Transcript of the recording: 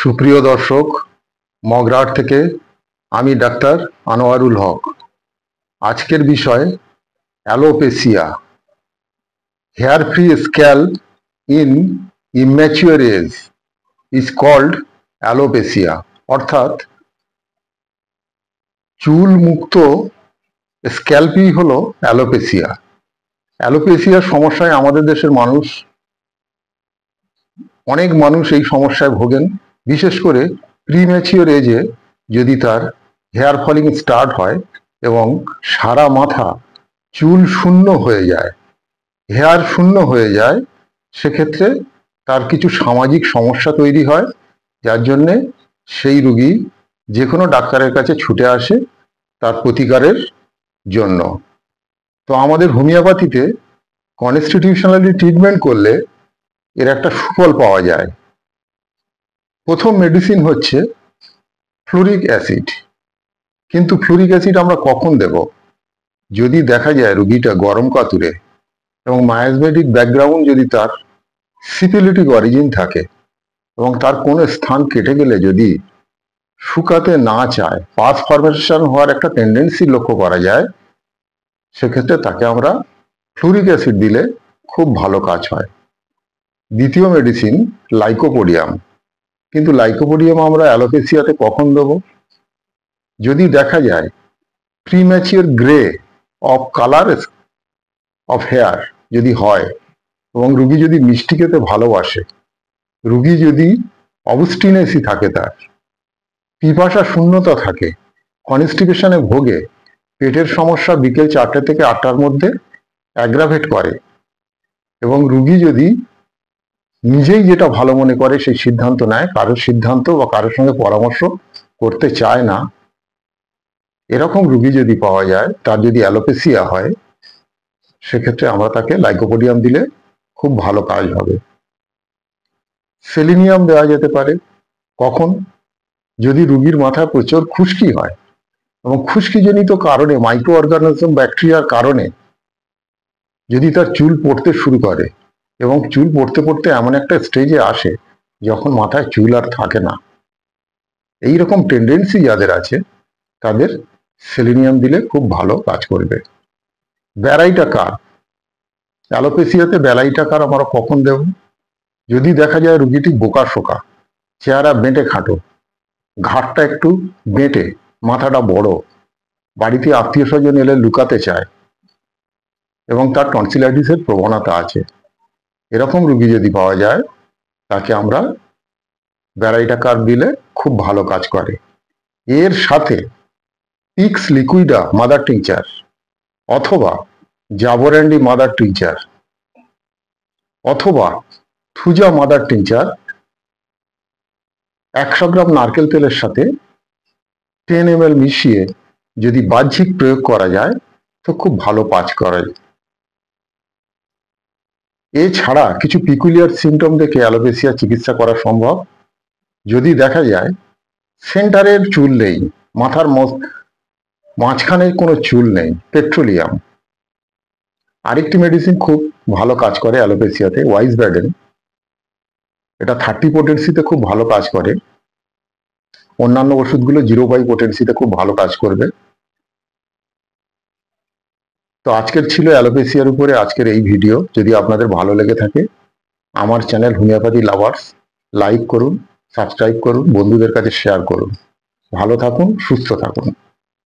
সুপ্রিয় দর্শক মগরাট থেকে আমি ডাক্তার আনোয়ারুল হক আজকের বিষয় alopecia hair free scalp in immature age is called alopecia অর্থাৎ চুল মুক্ত স্ক্যাল্পি হল অ্যালোপেসিয়া অ্যালোপেসিয়ার সমস্যায় আমাদের দেশের মানুষ অনেক মানুষ এই সমস্যায় ভোগেন বিশেষ করে প্রিম্যাচিওর এজে যদি তার হেয়ার ফলিং স্টার্ট হয় এবং সারা মাথা চুল শূন্য হয়ে যায় হেয়ার শূন্য হয়ে যায় সেক্ষেত্রে তার কিছু সামাজিক সমস্যা তৈরি হয় যার জন্যে সেই রুগী যে কোনো ডাক্তারের কাছে ছুটে আসে তার প্রতিকারের জন্য তো আমাদের হোমিওপ্যাথিতে কনস্টিটিউশনালি ট্রিটমেন্ট করলে এর একটা সুফল পাওয়া যায় প্রথম মেডিসিন হচ্ছে ফ্লুরিক অ্যাসিড কিন্তু ফ্লুরিক অ্যাসিড আমরা কখন দেব যদি দেখা যায় রুগীটা গরম কাতুরে এবং মায়াসমেটিক ব্যাকগ্রাউন্ড যদি তার সিপিলিটিক অরিজিন থাকে এবং তার কোনো স্থান কেটে গেলে যদি শুকাতে না চায় পাস ফরমেশন হওয়ার একটা টেন্ডেন্সি লক্ষ্য করা যায় সেক্ষেত্রে তাকে আমরা ফ্লুরিক অ্যাসিড দিলে খুব ভালো কাজ হয় দ্বিতীয় মেডিসিন লাইকোপোডিয়াম কিন্তু লাইকোপোডিয়াম আমরা অ্যালোপেসিয়াতে কখন দেব যদি দেখা যায় premature grey of colour of hair যদি হয় এবং রুগী যদি মিষ্টি খেতে ভালোবাসে রুগী যদি অবস্টিনেসি থাকে তার পিপাসা শূন্যতা থাকে কনস্টিপেশনে ভোগে পেটের সমস্যা বিকেল চারটে থেকে আটটার মধ্যে অ্যাগ্রাভেট করে এবং রুগী যদি নিজেই যেটা ভালো মনে করে সেই সিদ্ধান্ত নেয় কারোর সিদ্ধান্ত বা কারোর সঙ্গে পরামর্শ করতে চায় না এরকম রুগী যদি পাওয়া যায় তার যদি অ্যালোপেসিয়া হয় সেক্ষেত্রে আমরা তাকে লাইকোপোডিয়াম দিলে খুব ভালো কাজ হবে সেলিনিয়াম দেওয়া যেতে পারে কখন যদি রুগীর মাথায় প্রচুর খুশকি হয় এবং খুশকিজনিত কারণে মাইক্রো অর্গানিজম ব্যাকটেরিয়ার কারণে যদি তার চুল পড়তে শুরু করে এবং চুল পড়তে পড়তে এমন একটা স্টেজে আসে যখন মাথায় চুল আর থাকে না এই রকম টেন্ডেন্সি যাদের আছে তাদের সেলিনিয়াম দিলে খুব ভালো কাজ করবে ব্যারাইটা কার অ্যালোপেসিয়াতে ব্যালাইটা কার আমরা কখন দেব যদি দেখা যায় রুগীটি বোকা শোকা চেহারা বেঁটে খাটো ঘাটটা একটু বেঁটে মাথাটা বড় বাড়িতে আত্মীয় স্বজন এলে লুকাতে চায় এবং তার টনসিলাইটিসের প্রবণতা আছে এরকম রুগী যদি পাওয়া যায় তাকে আমরা ব্যারাইটা কার দিলে খুব ভালো কাজ করে এর সাথে পিক্স লিকুইডা মাদার টিংচার অথবা জাবরেন্ডি মাদার টিংচার অথবা থুজা মাদার টিংচার একশো গ্রাম নারকেল তেলের সাথে টেন এম মিশিয়ে যদি বাহ্যিক প্রয়োগ করা যায় তো খুব ভালো পাঁচ করা যায় এছাড়া কিছু পিকুলিয়ার সিমটম দেখে অ্যালোপেসিয়া চিকিৎসা করা সম্ভব যদি দেখা যায় সেন্টারের চুল নেই মাথার মাঝখানে কোনো চুল নেই পেট্রোলিয়াম আরেকটি মেডিসিন খুব ভালো কাজ করে অ্যালোপেসিয়াতে ওয়াইস ব্যাডেন এটা থার্টি পোটেন্সিতে খুব ভালো কাজ করে অন্যান্য ওষুধগুলো জিরো বাই পোটেন্সিতে খুব ভালো কাজ করবে তো আজকের ছিল অ্যালোপেসিয়ার উপরে আজকের এই ভিডিও যদি আপনাদের ভালো লেগে থাকে আমার চ্যানেল হোমিওপ্যাথি লাভার্স লাইক করুন সাবস্ক্রাইব করুন বন্ধুদের কাছে শেয়ার করুন ভালো থাকুন সুস্থ থাকুন